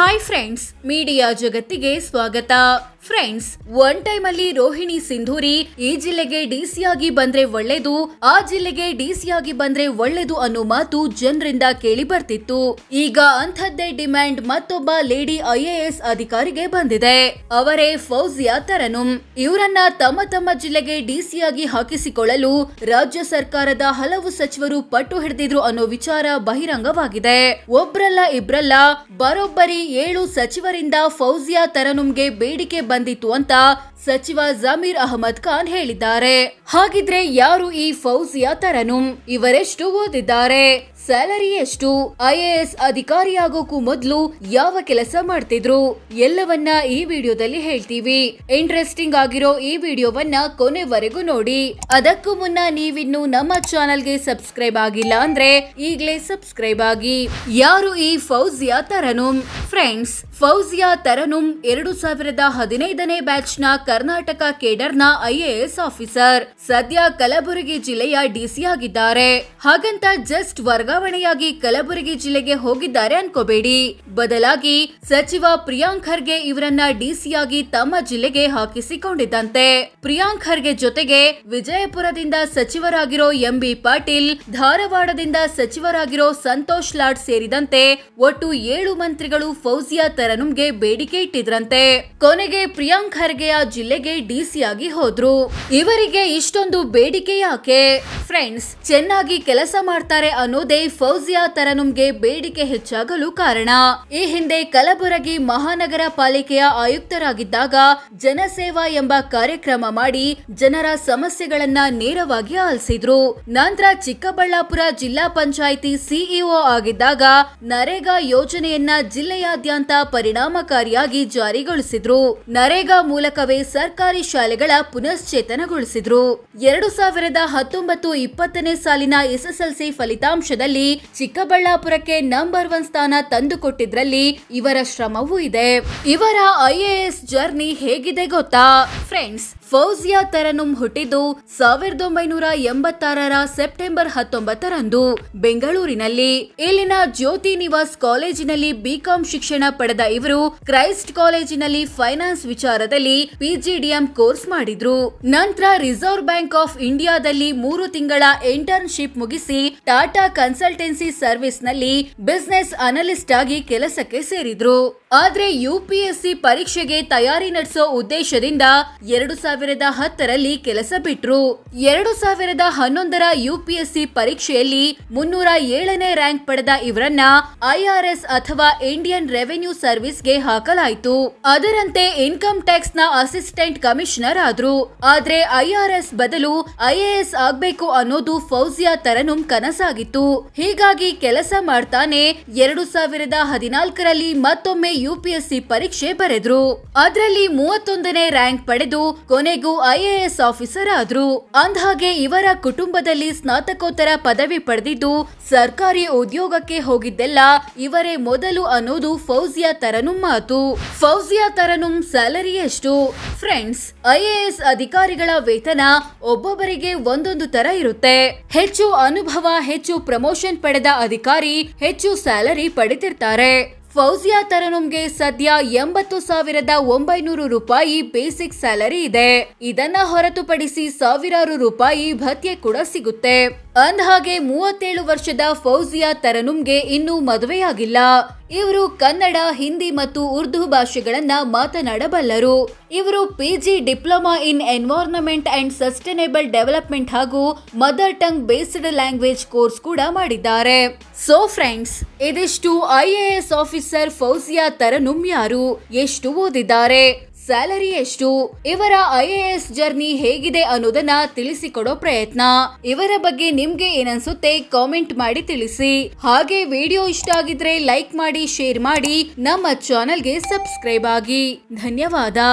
hi friends media ಜಗತ್ತಿಗೆ ಸ್ವಾಗತ friends one time ಅಲ್ಲಿ ರೋಹಿಣಿ ಸಿಂಧೂರಿ ಈ ಜಿಲ್ಲೆಗೆ ಡಿಸಿಯಾಗಿ ಬಂದ್ರೆ ಒಳ್ಳೇದು ಆ ಜಿಲ್ಲೆಗೆ ಡಿಸಿಯಾಗಿ ಬಂದ್ರೆ ಒಳ್ಳೇದು ಅನ್ನೋ ಮಾತು ಜನರಿಂದ ಕೇಳಿ ಬರ್ತಿತ್ತು ಈಗ ಅಂಥದ್ದೇ ಡಿಮ್ಯಾಂಡ್ ಮತ್ತೊಬ್ಬ ಲೇಡಿ ಐಎಎಸ್ ಅಧಿಕಾರಿಗೆ ಬಂದಿದೆ ಅವರೇ ಫೌಜಿಯಾ ತರನುಂ ಇವರನ್ನ ತಮ್ಮ ತಮ್ಮ ಜಿಲ್ಲೆಗೆ ಡಿಸಿಯಾಗಿ ಹಾಕಿಸಿಕೊಳ್ಳಲು ರಾಜ್ಯ ಸರ್ಕಾರದ ಹಲವು ಸಚಿವರು ಪಟ್ಟು ಹಿಡಿದಿದ್ರು ಅನ್ನೋ ವಿಚಾರ ಬಹಿರಂಗವಾಗಿದೆ ಒಬ್ರಲ್ಲ ಇಬ್ರಲ್ಲ ಬರೋಬ್ಬರಿ ಏಳು ಸಚಿವರಿಂದ ಫೌಜಿಯಾ ತರನುಮ್ಗೆ ಬೇಡಿಕೆ ಬಂದಿತ್ತು ಅಂತ ಸಚಿವ ಜಮೀರ್ ಅಹಮದ್ ಖಾನ್ ಹೇಳಿದ್ದಾರೆ ಹಾಗಿದ್ರೆ ಯಾರು ಈ ಫೌಜಿಯಾ ತರನುಮ್ ಇವರೆಷ್ಟು ಓದಿದ್ದಾರೆ ಸ್ಯಾಲರಿ ಎಷ್ಟು ಐಎಎಸ್ ಅಧಿಕಾರಿಯಾಗೋಕ್ಕೂ ಮೊದಲು ಯಾವ ಕೆಲಸ ಮಾಡ್ತಿದ್ರು ಎಲ್ಲವನ್ನ ಈ ವಿಡಿಯೋದಲ್ಲಿ ಹೇಳ್ತೀವಿ ಇಂಟ್ರೆಸ್ಟಿಂಗ್ ಆಗಿರೋ ಈ ವಿಡಿಯೋವನ್ನ ಕೊನೆವರೆಗೂ ನೋಡಿ ಅದಕ್ಕೂ ಮುನ್ನ ನೀವಿನ್ನು ನಮ್ಮ ಚಾನೆಲ್ಗೆ ಸಬ್ಸ್ಕ್ರೈಬ್ ಆಗಿಲ್ಲ ಅಂದ್ರೆ ಈಗಲೇ ಸಬ್ಸ್ಕ್ರೈಬ್ ಆಗಿ ಯಾರು ಈ ಫೌಜಿಯಾ ತರನು ಫ್ರೆಂಡ್ಸ್ ಫೌಜಿಯಾ ತರನುಂ ಎರಡು ಸಾವಿರದ ಹದಿನೈದನೇ ಬ್ಯಾಚ್ ನ ಕರ್ನಾಟಕ ಕೇಡರ್ನ ಐಎಎಸ್ ಆಫೀಸರ್ ಸದ್ಯ ಕಲಬುರಗಿ ಜಿಲ್ಲೆಯ ಡಿಸಿ ಆಗಿದ್ದಾರೆ ಹಾಗಂತ ಜಸ್ಟ್ ವರ್ಗಾವಣೆಯಾಗಿ ಕಲಬುರಗಿ ಜಿಲ್ಲೆಗೆ ಹೋಗಿದ್ದಾರೆ ಅನ್ಕೋಬೇಡಿ ಬದಲಾಗಿ ಸಚಿವ ಪ್ರಿಯಾಂಕ್ ಖರ್ಗೆ ಇವರನ್ನ ಡಿಸಿಯಾಗಿ ತಮ್ಮ ಜಿಲ್ಲೆಗೆ ಹಾಕಿಸಿಕೊಂಡಿದ್ದಂತೆ ಪ್ರಿಯಾಂಕ್ ಖರ್ಗೆ ಜೊತೆಗೆ ವಿಜಯಪುರದಿಂದ ಸಚಿವರಾಗಿರೋ ಎಂಬಿ ಪಾಟೀಲ್ ಧಾರವಾಡದಿಂದ ಸಚಿವರಾಗಿರೋ ಸಂತೋಷ್ ಲಾಡ್ ಸೇರಿದಂತೆ ಒಟ್ಟು ಏಳು ಮಂತ್ರಿಗಳು ಫೌಜಿಯಾ ತರನುಮ್ಗೆ ಬೇಡಿಕೆ ಇಟ್ಟಿದ್ರಂತೆ ಕೊನೆಗೆ ಪ್ರಿಯಾಂಕ್ ಖರ್ಗೆಯ ಜಿಲ್ಲೆಗೆ ಡಿಸಿಯಾಗಿ ಹೋದ್ರು ಇವರಿಗೆ ಇಷ್ಟೊಂದು ಬೇಡಿಕೆ ಯಾಕೆ ಫ್ರೆಂಡ್ಸ್ ಚೆನ್ನಾಗಿ ಕೆಲಸ ಮಾಡ್ತಾರೆ ಅನ್ನೋದೇ ಫೌಜಿಯಾ ತರನುಮ್ಗೆ ಬೇಡಿಕೆ ಹೆಚ್ಚಾಗಲು ಕಾರಣ ಈ ಹಿಂದೆ ಕಲಬುರಗಿ ಮಹಾನಗರ ಪಾಲಿಕೆಯ ಆಯುಕ್ತರಾಗಿದ್ದಾಗ ಜನಸೇವಾ ಎಂಬ ಕಾರ್ಯಕ್ರಮ ಮಾಡಿ ಜನರ ಸಮಸ್ಯೆಗಳನ್ನ ನೇರವಾಗಿ ಆಲಿಸಿದ್ರು ನಂತರ ಚಿಕ್ಕಬಳ್ಳಾಪುರ ಜಿಲ್ಲಾ ಪಂಚಾಯಿತಿ ಸಿಇಒ ಆಗಿದ್ದಾಗ ನರೇಗಾ ಯೋಜನೆಯನ್ನ ಜಿಲ್ಲೆಯ ಜಿಲ್ಲೆಯಾದ್ಯಂತ ಪರಿಣಾಮಕಾರಿಯಾಗಿ ಜಾರಿಗೊಳಿಸಿದ್ರು ನರೇಗಾ ಮೂಲಕವೇ ಸರ್ಕಾರಿ ಶಾಲೆಗಳ ಪುನಶ್ಚೇತನಗೊಳಿಸಿದ್ರು ಎರಡು ಸಾವಿರದ ಹತ್ತೊಂಬತ್ತು ಇಪ್ಪತ್ತನೇ ಸಾಲಿನ ಎಸ್ಎಸ್ಎಲ್ಸಿ ಫಲಿತಾಂಶದಲ್ಲಿ ಚಿಕ್ಕಬಳ್ಳಾಪುರಕ್ಕೆ ನಂಬರ್ ಒನ್ ಸ್ಥಾನ ತಂದುಕೊಟ್ಟಿದ್ರಲ್ಲಿ ಇವರ ಶ್ರಮವೂ ಇದೆ ಇವರ ಐಎಎಸ್ ಜರ್ನಿ ಹೇಗಿದೆ ಗೊತ್ತಾ ಫ್ರೆಂಡ್ಸ್ ಫೌಜಿಯಾ ತರನುಂ ಹುಟ್ಟಿದ್ದು ಸಾವಿರದ ಒಂಬೈನೂರ ಎಂಬತ್ತಾರರ ಸೆಪ್ಟೆಂಬರ್ ಹತ್ತೊಂಬತ್ತರಂದು ಬೆಂಗಳೂರಿನಲ್ಲಿ ಇಲ್ಲಿನ ಜ್ಯೋತಿ ನಿವಾಸ್ ಕಾಲೇಜಿನಲ್ಲಿ ಬಿಕಾಂ ಶಿಕ್ಷಣ ಪಡೆದ ಇವರು ಕ್ರೈಸ್ಟ್ ಕಾಲೇಜಿನಲ್ಲಿ ಫೈನಾನ್ಸ್ ವಿಚಾರದಲ್ಲಿ ಪಿಜಿಡಿಎಂ ಕೋರ್ಸ್ ಮಾಡಿದ್ರು ನಂತರ ರಿಸರ್ವ್ ಬ್ಯಾಂಕ್ ಆಫ್ ಇಂಡಿಯಾದಲ್ಲಿ ಮೂರು ತಿಂಗಳ ಇಂಟರ್ನ್ಶಿಪ್ ಮುಗಿಸಿ ಟಾಟಾ ಕನ್ಸಲ್ಟೆನ್ಸಿ ಸರ್ವಿಸ್ನಲ್ಲಿ ನಲ್ಲಿ ಬಿಸಿನೆಸ್ ಅನಲಿಸ್ಟ್ ಆಗಿ ಕೆಲಸಕ್ಕೆ ಸೇರಿದ್ರು ಆದ್ರೆ ಯುಪಿಎಸ್ಸಿ ಪರೀಕ್ಷೆಗೆ ತಯಾರಿ ನಡೆಸೋ ಉದ್ದೇಶದಿಂದ ಎರಡು ಸಾವಿರದ ಹತ್ತರಲ್ಲಿ ಕೆಲಸ ಬಿಟ್ರು ಎರಡು ಸಾವಿರದ ಹನ್ನೊಂದರ ಸಿ ಪರೀಕ್ಷೆಯಲ್ಲಿ ಮುನ್ನೂರ ಏಳನೇ ರ್ಯಾಂಕ್ ಪಡೆದ ಇವರನ್ನ ಐಆರ್ಎಸ್ ಅಥವಾ ಇಂಡಿಯನ್ ರೆವೆನ್ಯೂ ಸರ್ವಿಸ್ಗೆ ಹಾಕಲಾಯಿತು ಅದರಂತೆ ಇನ್ಕಮ್ ಟ್ಯಾಕ್ಸ್ ನ ಅಸಿಸ್ಟೆಂಟ್ ಕಮಿಷನರ್ ಆದ್ರು ಆದ್ರೆ ಐಆರ್ಎಸ್ ಬದಲು ಐಎಎಸ್ ಆಗ್ಬೇಕು ಅನ್ನೋದು ಫೌಜಿಯಾ ತರನುಂ ಕನಸಾಗಿತ್ತು ಹೀಗಾಗಿ ಕೆಲಸ ಮಾಡ್ತಾನೆ ಎರಡು ಸಾವಿರದ ಹದಿನಾಲ್ಕರಲ್ಲಿ ಮತ್ತೊಮ್ಮೆ ಯುಪಿಎಸ್ಸಿ ಪರೀಕ್ಷೆ ಬರೆದ್ರು ಅದರಲ್ಲಿ ಮೂವತ್ತೊಂದನೇ ರ್ಯಾಂಕ್ ಪಡೆದು ಕೊನೆ ಕೊನೆಗೂ ಐಎಎಸ್ ಆಫೀಸರ್ ಆದ್ರು ಅಂದ್ಹಾಗೆ ಇವರ ಕುಟುಂಬದಲ್ಲಿ ಸ್ನಾತಕೋತ್ತರ ಪದವಿ ಪಡೆದಿದ್ದು ಸರ್ಕಾರಿ ಉದ್ಯೋಗಕ್ಕೆ ಹೋಗಿದ್ದೆಲ್ಲ ಇವರೇ ಮೊದಲು ಅನ್ನೋದು ಫೌಜಿಯಾ ತರನುಂ ಮಾತು ಫೌಜಿಯಾ ತರನುಂ ಸ್ಯಾಲರಿ ಎಷ್ಟು ಫ್ರೆಂಡ್ಸ್ ಐಎಎಸ್ ಅಧಿಕಾರಿಗಳ ವೇತನ ಒಬ್ಬೊಬ್ಬರಿಗೆ ಒಂದೊಂದು ತರ ಇರುತ್ತೆ ಹೆಚ್ಚು ಅನುಭವ ಹೆಚ್ಚು ಪ್ರಮೋಷನ್ ಪಡೆದ ಅಧಿಕಾರಿ ಹೆಚ್ಚು ಸ್ಯಾಲರಿ ಪಡೆದಿರ್ತಾರೆ ಫೌಜಿಯಾ ತರನುಮ್ಗೆ ಸದ್ಯ ಎಂಬತ್ತು ಸಾವಿರದ ಒಂಬೈನೂರು ರೂಪಾಯಿ ಬೇಸಿಕ್ ಸ್ಯಾಲರಿ ಇದೆ ಇದನ್ನ ಹೊರತುಪಡಿಸಿ ಸಾವಿರಾರು ರೂಪಾಯಿ ಭತ್ಯೆ ಕೂಡ ಸಿಗುತ್ತೆ ಹಾಗೆ ಮೂವತ್ತೇಳು ವರ್ಷದ ಫೌಜಿಯಾ ತರನುಮ್ಗೆ ಇನ್ನೂ ಮದುವೆಯಾಗಿಲ್ಲ ಇವರು ಕನ್ನಡ ಹಿಂದಿ ಮತ್ತು ಉರ್ದು ಭಾಷೆಗಳನ್ನ ಮಾತನಾಡಬಲ್ಲರು ಇವರು PG diploma in environment and sustainable development ಹಾಗೂ mother tongue based language course ಕೂಡ ಮಾಡಿದ್ದಾರೆ ಸೊ ಫ್ರೆಂಡ್ಸ್ ಇದಿಷ್ಟು ಐಎಎಸ್ ಆಫೀಸರ್ ಫೌಸಿಯಾ ತರನುಮ್ಯಾರು ಯಾರು ಎಷ್ಟು ಓದಿದ್ದಾರೆ ಸ್ಯಾಲರಿ ಎಷ್ಟು ಇವರ ಐಎಎಸ್ ಜರ್ನಿ ಹೇಗಿದೆ ಅನ್ನೋದನ್ನ ತಿಳಿಸಿಕೊಡೋ ಪ್ರಯತ್ನ ಇವರ ಬಗ್ಗೆ ನಿಮ್ಗೆ ಏನನ್ಸುತ್ತೆ ಕಾಮೆಂಟ್ ಮಾಡಿ ತಿಳಿಸಿ ಹಾಗೆ ವಿಡಿಯೋ ಇಷ್ಟ ಆಗಿದ್ರೆ ಲೈಕ್ ಮಾಡಿ ಶೇರ್ ಮಾಡಿ ನಮ್ಮ ಚಾನಲ್ಗೆ ಸಬ್ಸ್ಕ್ರೈಬ್ ಆಗಿ ಧನ್ಯವಾದ